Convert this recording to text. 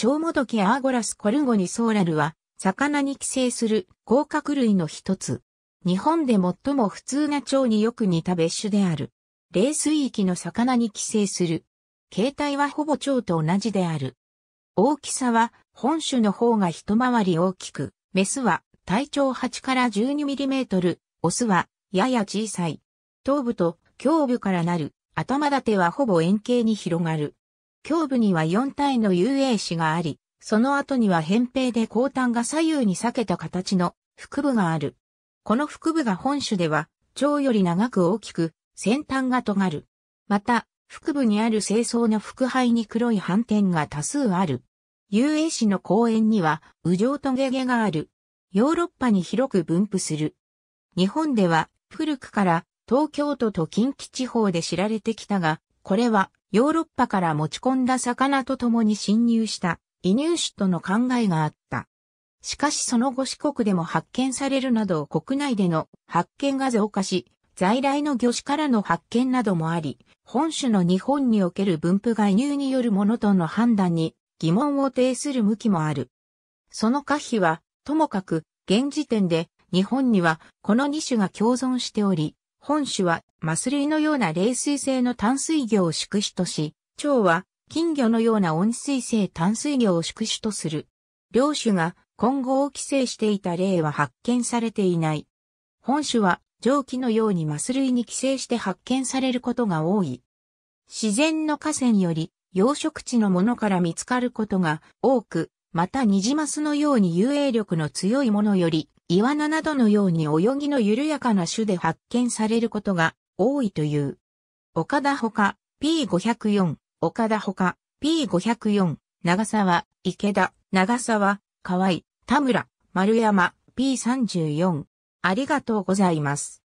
超もどきアーゴラスコルゴニソーラルは、魚に寄生する甲殻類の一つ。日本で最も普通な蝶によく似た別種である。冷水域の魚に寄生する。形態はほぼ蝶と同じである。大きさは本種の方が一回り大きく、メスは体長8から 12mm、オスはやや小さい。頭部と胸部からなる頭立てはほぼ円形に広がる。胸部には4体の遊泳肢があり、その後には扁平で後端が左右に裂けた形の腹部がある。この腹部が本種では、腸より長く大きく、先端が尖る。また、腹部にある清掃の腹背に黒い斑点が多数ある。遊泳肢の公園には、右上とゲゲがある。ヨーロッパに広く分布する。日本では、古くから東京都と近畿地方で知られてきたが、これはヨーロッパから持ち込んだ魚と共に侵入した移入種との考えがあった。しかしその後四国でも発見されるなど国内での発見が増加し、在来の魚種からの発見などもあり、本種の日本における分布外入によるものとの判断に疑問を呈する向きもある。その可否は、ともかく、現時点で日本にはこの2種が共存しており、本種はマス類のような冷水性の淡水魚を宿主とし、蝶は金魚のような温水性淡水魚を宿主とする。両種が混合を寄生していた例は発見されていない。本種は蒸気のようにマス類に寄生して発見されることが多い。自然の河川より養殖地のものから見つかることが多く、またニジマスのように遊泳力の強いものより岩菜などのように泳ぎの緩やかな種で発見されることが多いという。岡田ほか P504、岡田ほか P504、長沢、池田、長沢、河合、田村、丸山、P34。ありがとうございます。